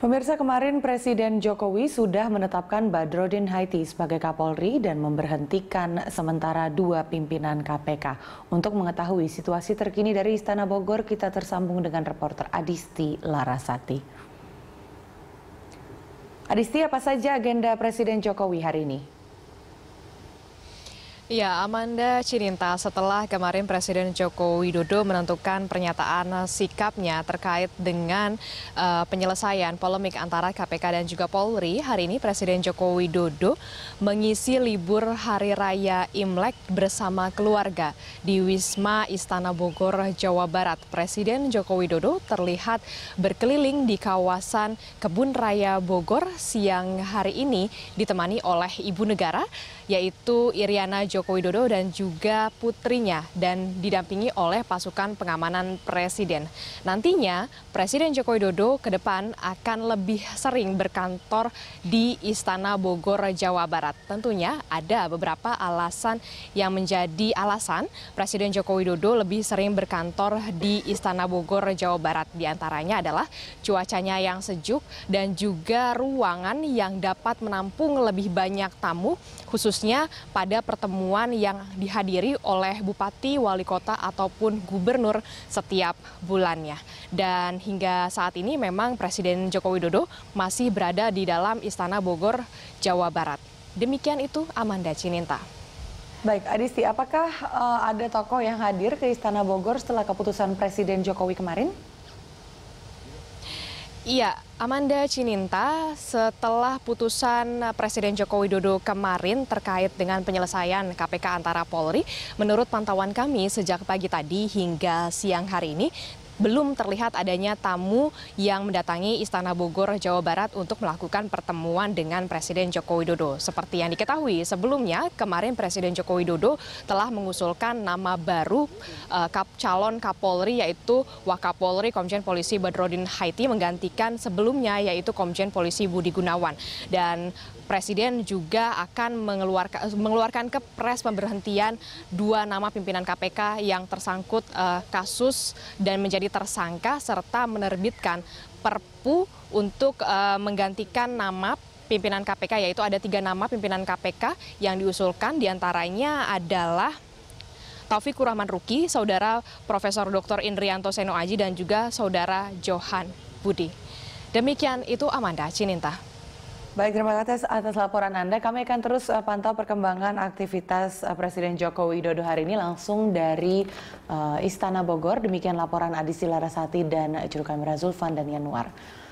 Pemirsa kemarin Presiden Jokowi sudah menetapkan Badrodin Haiti sebagai Kapolri dan memberhentikan sementara dua pimpinan KPK. Untuk mengetahui situasi terkini dari Istana Bogor, kita tersambung dengan reporter Adisti Larasati. Adisti, apa saja agenda Presiden Jokowi hari ini? Ya, Amanda Cininta, setelah kemarin Presiden Joko Widodo menentukan pernyataan sikapnya terkait dengan uh, penyelesaian polemik antara KPK dan juga Polri, hari ini Presiden Joko Widodo mengisi libur Hari Raya Imlek bersama keluarga di Wisma Istana Bogor, Jawa Barat. Presiden Joko Widodo terlihat berkeliling di kawasan Kebun Raya Bogor siang hari ini ditemani oleh Ibu Negara yaitu Iriana Joko Widodo dan juga putrinya dan didampingi oleh pasukan pengamanan presiden. Nantinya Presiden Joko Widodo ke depan akan lebih sering berkantor di Istana Bogor, Jawa Barat. Tentunya ada beberapa alasan yang menjadi alasan Presiden Joko Widodo lebih sering berkantor di Istana Bogor, Jawa Barat. Di antaranya adalah cuacanya yang sejuk dan juga ruangan yang dapat menampung lebih banyak tamu khusus khususnya pada pertemuan yang dihadiri oleh bupati, wali kota ataupun gubernur setiap bulannya. Dan hingga saat ini memang Presiden Joko Widodo masih berada di dalam Istana Bogor, Jawa Barat. Demikian itu Amanda Cininta. Baik, Adisti, apakah uh, ada tokoh yang hadir ke Istana Bogor setelah keputusan Presiden Jokowi kemarin? Iya, Amanda Cininta, setelah putusan Presiden Joko Widodo kemarin terkait dengan penyelesaian KPK antara Polri, menurut pantauan kami sejak pagi tadi hingga siang hari ini, belum terlihat adanya tamu yang mendatangi Istana Bogor, Jawa Barat untuk melakukan pertemuan dengan Presiden Joko Widodo. Seperti yang diketahui sebelumnya, kemarin Presiden Joko Widodo telah mengusulkan nama baru uh, calon Kapolri yaitu Wakapolri Komjen Polisi Badrodin Haiti menggantikan sebelumnya yaitu Komjen Polisi Budi Gunawan. Dan Presiden juga akan mengeluarkan, mengeluarkan kepres pemberhentian dua nama pimpinan KPK yang tersangkut uh, kasus dan menjadi tersangka serta menerbitkan perpu untuk uh, menggantikan nama pimpinan KPK yaitu ada tiga nama pimpinan KPK yang diusulkan diantaranya adalah Taufik Kurahman Ruki, saudara Profesor Dr. Indrianto Seno Aji dan juga saudara Johan Budi. Demikian itu Amanda Cininta. Baik, terima kasih atas laporan Anda. Kami akan terus uh, pantau perkembangan aktivitas uh, Presiden Joko Widodo hari ini langsung dari uh, Istana Bogor. Demikian laporan Adisi Larasati dan juru kamera Zulfan dan Yanuar.